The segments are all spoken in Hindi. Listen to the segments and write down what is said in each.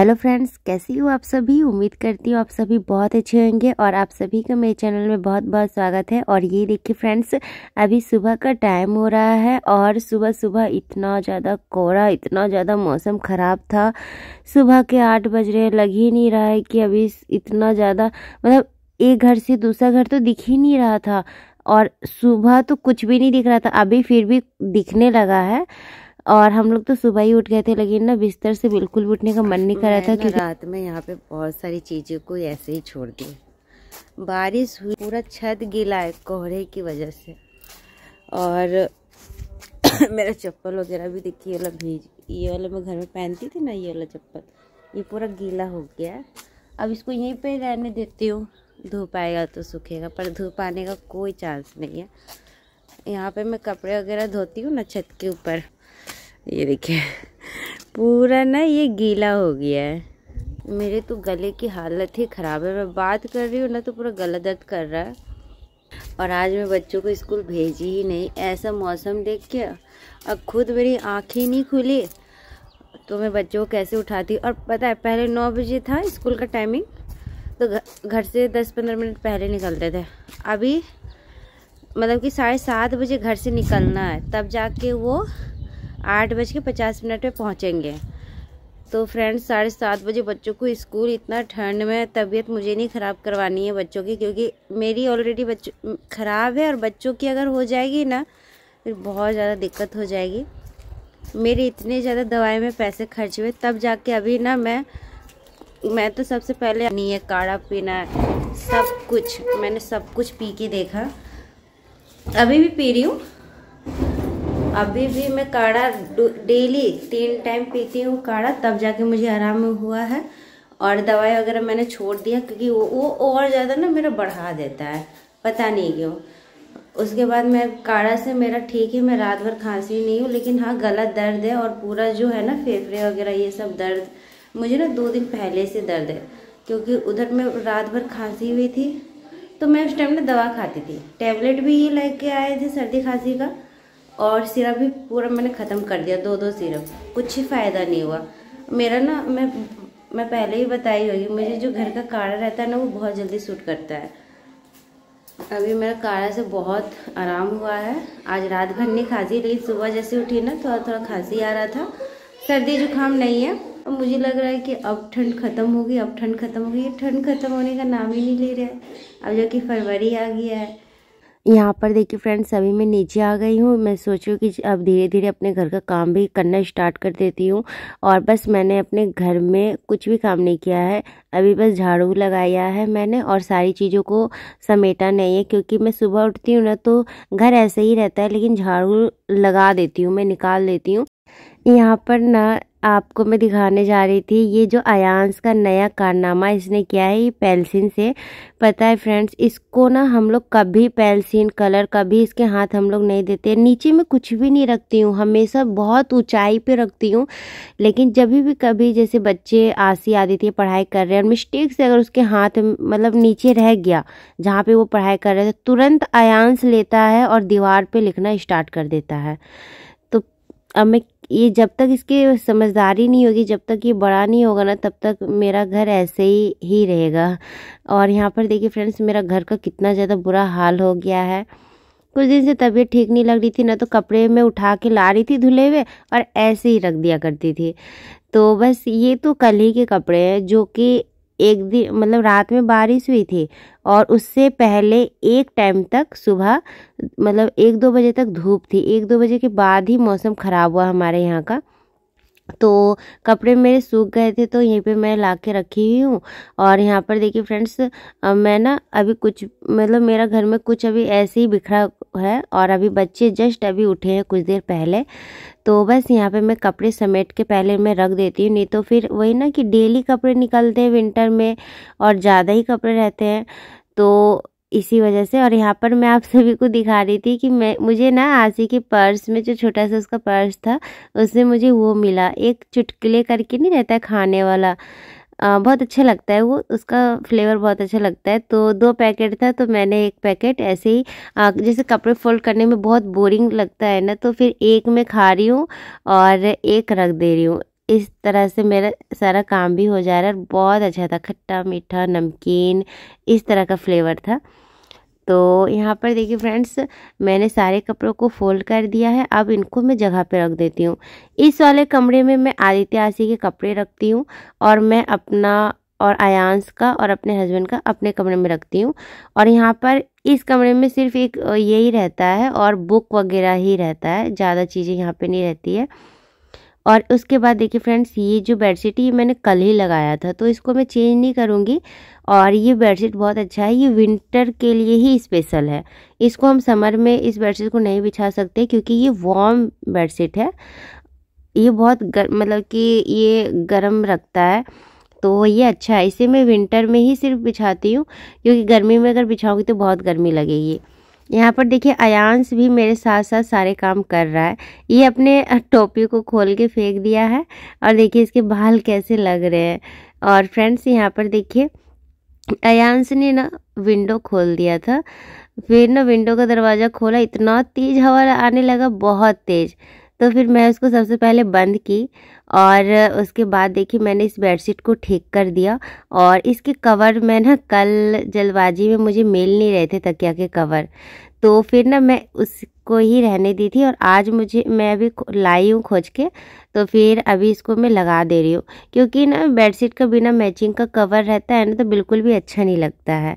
हेलो फ्रेंड्स कैसी हो आप सभी उम्मीद करती हूँ आप सभी बहुत अच्छे होंगे और आप सभी का मेरे चैनल में बहुत बहुत स्वागत है और ये देखिए फ्रेंड्स अभी सुबह का टाइम हो रहा है और सुबह सुबह इतना ज़्यादा कोहरा इतना ज़्यादा मौसम ख़राब था सुबह के आठ बज रहे लग ही नहीं रहा है कि अभी इतना ज़्यादा मतलब एक घर से दूसरा घर तो दिख ही नहीं रहा था और सुबह तो कुछ भी नहीं दिख रहा था अभी फिर भी दिखने लगा है और हम लोग तो सुबह ही उठ गए थे लेकिन ना बिस्तर से बिल्कुल उठने का मन नहीं कर रहा था कि रात में यहाँ पे बहुत सारी चीज़ों को ऐसे ही छोड़ दी बारिश हुई पूरा छत गीला है कोहरे की वजह से और मेरा चप्पल वगैरह भी देखिए ये वाला भेज ये वाला मैं घर में पहनती थी ना ये वाला चप्पल ये पूरा गीला हो गया है अब इसको यहीं पर रहने देती हूँ धूप आएगा तो सूखेगा पर धूप आने का कोई चांस नहीं है यहाँ पे मैं कपड़े वगैरह धोती हूँ ना छत के ऊपर ये देखिए पूरा ना ये गीला हो गया है मेरे तो गले की हालत ही ख़राब है मैं बात कर रही हूँ ना तो पूरा गला दर्द कर रहा है और आज मैं बच्चों को स्कूल भेजी ही नहीं ऐसा मौसम देख के अब खुद मेरी आँखें नहीं खुली तो मैं बच्चों को कैसे उठाती और पता है पहले नौ बजे था स्कूल का टाइमिंग तो घर से दस पंद्रह मिनट पहले निकलते थे अभी मतलब कि साढ़े सात बजे घर से निकलना है तब जाके वो आठ बज के पचास मिनट में पहुँचेंगे तो फ्रेंड्स साढ़े सात बजे बच्चों को स्कूल इतना ठंड में तबीयत मुझे नहीं ख़राब करवानी है बच्चों की क्योंकि मेरी ऑलरेडी बच्चों ख़राब है और बच्चों की अगर हो जाएगी ना फिर बहुत ज़्यादा दिक्कत हो जाएगी मेरे इतने ज़्यादा दवाई में पैसे खर्च हुए तब जाके अभी ना मैं मैं तो सबसे पहले नहीं है काढ़ा पीना सब कुछ मैंने सब कुछ पी के देखा अभी भी पी रही हूँ अभी भी मैं काढ़ा डेली तीन टाइम पीती हूँ काढ़ा तब जाके मुझे आराम हुआ है और दवाई वगैरह मैंने छोड़ दिया क्योंकि वो वो और ज़्यादा ना मेरा बढ़ा देता है पता नहीं क्यों उसके बाद मैं काढ़ा से मेरा ठीक है मैं रात भर खांसी नहीं हूँ लेकिन हाँ गलत दर्द है और पूरा जो है ना फेफड़े वगैरह ये सब दर्द मुझे ना दो दिन पहले से दर्द है क्योंकि उधर मैं रात भर खांसी हुई थी तो मैं उस टाइम ना दवा खाती थी टैबलेट भी ये लेके आए थे सर्दी खांसी का और सिरप भी पूरा मैंने ख़त्म कर दिया दो दो सिरप कुछ ही फ़ायदा नहीं हुआ मेरा ना मैं मैं पहले ही बताई होगी मुझे जो घर का काढ़ा रहता है ना वो बहुत जल्दी सूट करता है अभी मेरा काढ़ा से बहुत आराम हुआ है आज रात भर नहीं खांसी लेकिन सुबह जैसे उठी ना थोड़ा थोड़ा खांसी आ रहा था सर्दी जुकाम नहीं है और मुझे लग रहा है कि अब ठंड ख़त्म होगी अब ठंड ख़त्म होगी ठंड ख़त्म होने का नाम ही नहीं ले रहा है अब जो कि फरवरी आ गया है यहाँ पर देखिए फ्रेंड्स अभी मैं नीचे आ गई हूँ मैं सोचूँ कि अब धीरे धीरे अपने घर का काम भी करना स्टार्ट कर देती हूँ और बस मैंने अपने घर में कुछ भी काम नहीं किया है अभी बस झाड़ू लगाया है मैंने और सारी चीज़ों को समेटा नहीं है क्योंकि मैं सुबह उठती हूँ ना तो घर ऐसे ही रहता है लेकिन झाड़ू लगा देती हूँ मैं निकाल देती हूँ यहाँ पर ना आपको मैं दिखाने जा रही थी ये जो अयांस का नया कारनामा इसने किया है ये पेल्सिन से पता है फ्रेंड्स इसको ना हम लोग कभी पेल्सिन कलर कभी इसके हाथ हम लोग नहीं देते नीचे में कुछ भी नहीं रखती हूँ हमेशा बहुत ऊंचाई पे रखती हूँ लेकिन जब भी कभी जैसे बच्चे आसी आदित्य पढ़ाई कर रहे हैं और मिस्टेक से अगर उसके हाथ मतलब नीचे रह गया जहाँ पर वो पढ़ाई कर रहे थे तुरंत अयांस लेता है और दीवार पर लिखना स्टार्ट कर देता है तो अब मैं ये जब तक इसके समझदारी नहीं होगी जब तक ये बड़ा नहीं होगा ना तब तक मेरा घर ऐसे ही ही रहेगा और यहाँ पर देखिए फ्रेंड्स मेरा घर का कितना ज़्यादा बुरा हाल हो गया है कुछ दिन से तबीयत ठीक नहीं लग रही थी ना तो कपड़े में उठा के ला रही थी धुले हुए और ऐसे ही रख दिया करती थी तो बस ये तो कल ही के कपड़े हैं जो कि एक दिन मतलब रात में बारिश हुई थी और उससे पहले एक टाइम तक सुबह मतलब एक दो बजे तक धूप थी एक दो बजे के बाद ही मौसम ख़राब हुआ हमारे यहाँ का तो कपड़े मेरे सूख गए थे तो यहीं पे मैं ला के रखी हुई हूँ और यहाँ पर देखिए फ्रेंड्स मैं ना अभी कुछ मतलब मेरा घर में कुछ अभी ऐसे ही बिखरा है और अभी बच्चे जस्ट अभी उठे हैं कुछ देर पहले तो बस यहाँ पे मैं कपड़े समेट के पहले मैं रख देती हूँ नहीं तो फिर वही ना कि डेली कपड़े निकलते हैं विंटर में और ज़्यादा ही कपड़े रहते हैं तो इसी वजह से और यहाँ पर मैं आप सभी को दिखा रही थी कि मैं मुझे ना आसी के पर्स में जो छोटा सा उसका पर्स था उसमें मुझे वो मिला एक चुटकुले करके नहीं रहता है खाने वाला आ, बहुत अच्छा लगता है वो उसका फ्लेवर बहुत अच्छा लगता है तो दो पैकेट था तो मैंने एक पैकेट ऐसे ही आ, जैसे कपड़े फोल्ड करने में बहुत बोरिंग लगता है ना तो फिर एक मैं खा रही हूँ और एक रख दे रही हूँ इस तरह से मेरा सारा काम भी हो जा रहा है और बहुत अच्छा था खट्टा मीठा नमकीन इस तरह का फ्लेवर था तो यहाँ पर देखिए फ्रेंड्स मैंने सारे कपड़ों को फोल्ड कर दिया है अब इनको मैं जगह पे रख देती हूँ इस वाले कमरे में मैं आदित्य आसी के कपड़े रखती हूँ और मैं अपना और आयांस का और अपने हस्बैंड का अपने कमरे में रखती हूँ और यहाँ पर इस कमरे में सिर्फ एक यही रहता है और बुक वगैरह ही रहता है ज़्यादा चीज़ें यहाँ पे नहीं रहती है और उसके बाद देखिए फ्रेंड्स ये जो बेडशीट ये मैंने कल ही लगाया था तो इसको मैं चेंज नहीं करूँगी और ये बेडशीट बहुत अच्छा है ये विंटर के लिए ही स्पेशल है इसको हम समर में इस बेडशीट को नहीं बिछा सकते क्योंकि ये वार्म बेडशीट है ये बहुत गर, मतलब कि ये गर्म रखता है तो ये अच्छा है इसे मैं विंटर में ही सिर्फ बिछाती हूँ क्योंकि गर्मी में अगर बिछाऊँगी तो बहुत गर्मी लगेगी यहाँ पर देखिए अयांश भी मेरे साथ साथ सारे काम कर रहा है ये अपने टोपी को खोल के फेंक दिया है और देखिए इसके बाल कैसे लग रहे हैं और फ्रेंड्स यहाँ पर देखिए अयांश ने ना विंडो खोल दिया था फिर ना विंडो का दरवाज़ा खोला इतना तेज़ हवा आने लगा बहुत तेज़ तो फिर मैं उसको सबसे पहले बंद की और उसके बाद देखिए मैंने इस बेडशीट को ठीक कर दिया और इसके कवर में ना कल जल्दबाजी में मुझे मिल नहीं रहे थे तकिया के कवर तो फिर ना मैं उसको ही रहने दी थी और आज मुझे मैं अभी लाई हूँ खोज के तो फिर अभी इसको मैं लगा दे रही हूँ क्योंकि ना बेडशीट का बिना मैचिंग का कवर रहता है ना तो बिल्कुल भी अच्छा नहीं लगता है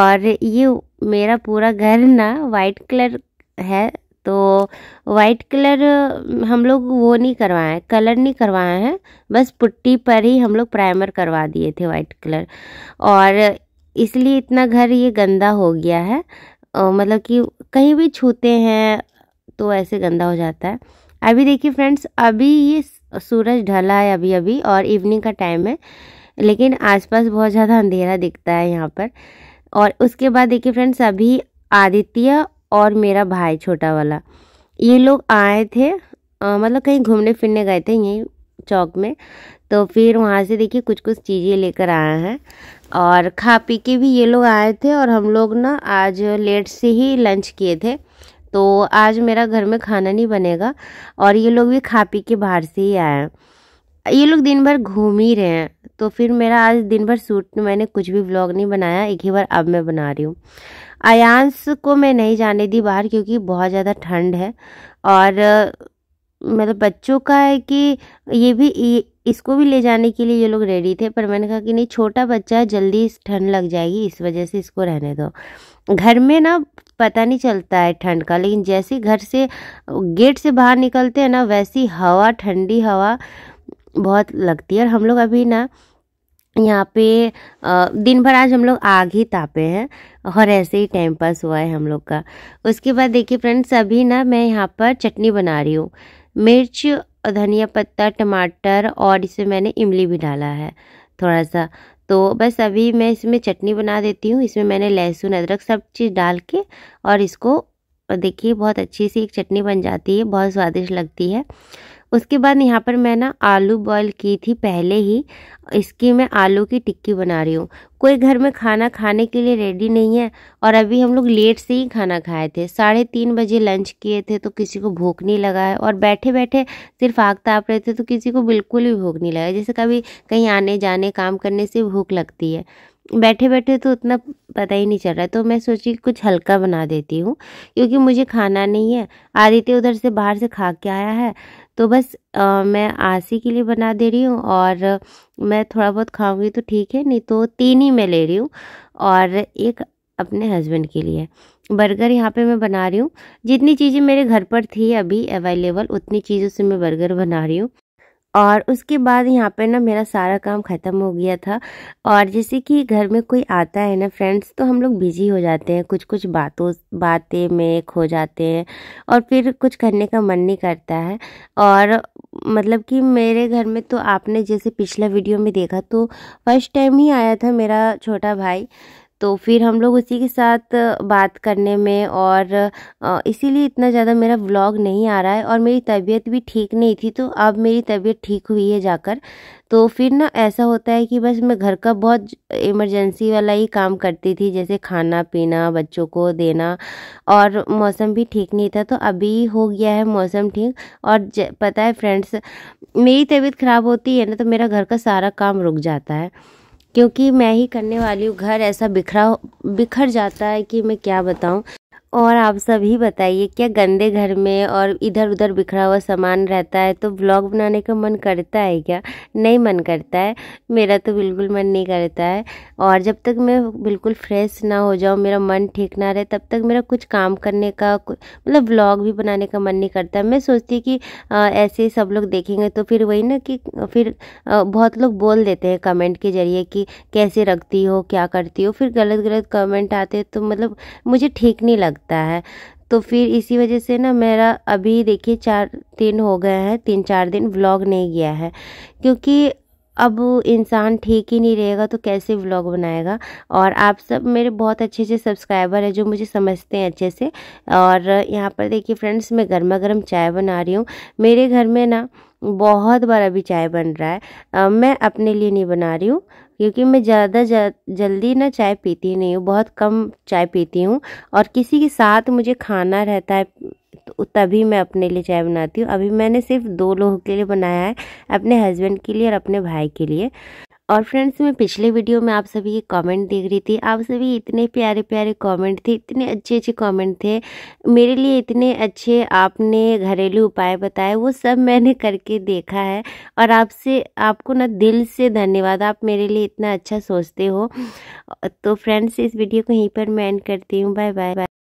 और ये मेरा पूरा घर ना वाइट कलर है तो वाइट कलर हम लोग वो नहीं करवाए कलर नहीं करवाए हैं बस पुट्टी पर ही हम लोग प्राइमर करवा दिए थे वाइट कलर और इसलिए इतना घर ये गंदा हो गया है मतलब कि कहीं भी छूते हैं तो ऐसे गंदा हो जाता है अभी देखिए फ्रेंड्स अभी ये सूरज ढला है अभी अभी और इवनिंग का टाइम है लेकिन आसपास बहुत ज़्यादा अंधेरा दिखता है यहाँ पर और उसके बाद देखिए फ्रेंड्स अभी आदित्य और मेरा भाई छोटा वाला ये लोग आए थे आ, मतलब कहीं घूमने फिरने गए थे यहीं चौक में तो फिर वहाँ से देखिए कुछ कुछ चीज़ें लेकर आए हैं और खा पी के भी ये लोग आए थे और हम लोग ना आज लेट से ही लंच किए थे तो आज मेरा घर में खाना नहीं बनेगा और ये लोग भी खा पी के बाहर से ही आए हैं ये लोग दिन भर घूम ही रहे हैं तो फिर मेरा आज दिन भर सूट मैंने कुछ भी ब्लॉग नहीं बनाया एक ही बार अब मैं बना रही हूँ अयांस को मैं नहीं जाने दी बाहर क्योंकि बहुत ज़्यादा ठंड है और मतलब बच्चों का है कि ये भी ये, इसको भी ले जाने के लिए ये लोग रेडी थे पर मैंने कहा कि नहीं छोटा बच्चा है जल्दी ठंड लग जाएगी इस वजह से इसको रहने दो घर में ना पता नहीं चलता है ठंड का लेकिन जैसे घर से गेट से बाहर निकलते हैं ना वैसी हवा ठंडी हवा बहुत लगती है और हम लोग अभी ना यहाँ पे दिन भर आज हम लोग आग ही तापे हैं और ऐसे ही टाइम पास हुआ है हम लोग का उसके बाद देखिए फ्रेंड्स अभी ना मैं यहाँ पर चटनी बना रही हूँ मिर्च धनिया पत्ता टमाटर और इसमें मैंने इमली भी डाला है थोड़ा सा तो बस अभी मैं इसमें चटनी बना देती हूँ इसमें मैंने लहसुन अदरक सब चीज़ डाल के और इसको देखिए बहुत अच्छी सी एक चटनी बन जाती है बहुत स्वादिष्ट लगती है उसके बाद यहाँ पर मैं ना आलू बॉईल की थी पहले ही इसकी मैं आलू की टिक्की बना रही हूँ कोई घर में खाना खाने के लिए रेडी नहीं है और अभी हम लोग लेट से ही खाना खाए थे साढ़े तीन बजे लंच किए थे तो किसी को भूख नहीं लगा है और बैठे बैठे सिर्फ आग ताप रहे थे तो किसी को बिल्कुल भी भूख नहीं लगा जैसे कभी कहीं आने जाने काम करने से भूख लगती है बैठे बैठे तो उतना पता ही नहीं चल रहा है तो मैं सोची कुछ हल्का बना देती हूँ क्योंकि मुझे खाना नहीं है आदित्य उधर से बाहर से खा के आया है तो बस आ, मैं आसी के लिए बना दे रही हूँ और मैं थोड़ा बहुत खाऊंगी तो ठीक है नहीं तो तीन ही मैं ले रही हूँ और एक अपने हस्बैंड के लिए बर्गर यहाँ पे मैं बना रही हूँ जितनी चीज़ें मेरे घर पर थी अभी अवेलेबल उतनी चीज़ों से मैं बर्गर बना रही हूँ और उसके बाद यहाँ पे ना मेरा सारा काम ख़त्म हो गया था और जैसे कि घर में कोई आता है ना फ्रेंड्स तो हम लोग बिजी हो जाते हैं कुछ कुछ बातों बातें में खो जाते हैं और फिर कुछ करने का मन नहीं करता है और मतलब कि मेरे घर में तो आपने जैसे पिछला वीडियो में देखा तो फर्स्ट टाइम ही आया था मेरा छोटा भाई तो फिर हम लोग उसी के साथ बात करने में और इसीलिए इतना ज़्यादा मेरा व्लॉग नहीं आ रहा है और मेरी तबीयत भी ठीक नहीं थी तो अब मेरी तबीयत ठीक हुई है जाकर तो फिर ना ऐसा होता है कि बस मैं घर का बहुत इमरजेंसी वाला ही काम करती थी जैसे खाना पीना बच्चों को देना और मौसम भी ठीक नहीं था तो अभी हो गया है मौसम ठीक और पता है फ्रेंड्स मेरी तबीयत ख़राब होती है ना तो मेरा घर का सारा काम रुक जाता है क्योंकि मैं ही करने वाली हूँ घर ऐसा बिखरा बिखर जाता है कि मैं क्या बताऊँ और आप सभी बताइए क्या गंदे घर में और इधर उधर बिखरा हुआ सामान रहता है तो ब्लॉग बनाने का मन करता है क्या नहीं मन करता है मेरा तो बिल्कुल मन नहीं करता है और जब तक मैं बिल्कुल फ्रेश ना हो जाऊँ मेरा मन ठीक ना रहे तब तक मेरा कुछ काम करने का मतलब ब्लॉग भी बनाने का मन नहीं करता मैं सोचती कि आ, ऐसे ही सब लोग देखेंगे तो फिर वही ना कि फिर आ, बहुत लोग बोल देते हैं कमेंट के ज़रिए कि कैसे रखती हो क्या करती हो फिर गलत गलत कमेंट आते हैं तो मतलब मुझे ठीक नहीं लगता लगता है तो फिर इसी वजह से ना मेरा अभी देखिए चार दिन हो गए हैं तीन चार दिन व्लॉग नहीं गया है क्योंकि अब इंसान ठीक ही नहीं रहेगा तो कैसे व्लॉग बनाएगा और आप सब मेरे बहुत अच्छे अच्छे सब्सक्राइबर हैं जो मुझे समझते हैं अच्छे से और यहाँ पर देखिए फ्रेंड्स मैं गर्मा गर्म चाय बना रही हूँ मेरे घर में ना बहुत बार अभी चाय बन रहा है मैं अपने लिए नहीं बना रही हूँ क्योंकि मैं ज़्यादा जल्दी ना चाय पीती नहीं हूँ बहुत कम चाय पीती हूँ और किसी के साथ मुझे खाना रहता है तो तभी मैं अपने लिए चाय बनाती हूँ अभी मैंने सिर्फ दो लोगों के लिए बनाया है अपने हस्बैंड के लिए और अपने भाई के लिए और फ्रेंड्स मैं पिछले वीडियो में आप सभी के कमेंट देख रही थी आप सभी इतने प्यारे प्यारे कमेंट थे इतने अच्छे अच्छे कमेंट थे मेरे लिए इतने अच्छे आपने घरेलू उपाय बताए वो सब मैंने करके देखा है और आपसे आपको ना दिल से धन्यवाद आप मेरे लिए इतना अच्छा सोचते हो तो फ्रेंड्स इस वीडियो को यहीं पर मैं एंड करती हूँ बाय बाय बाय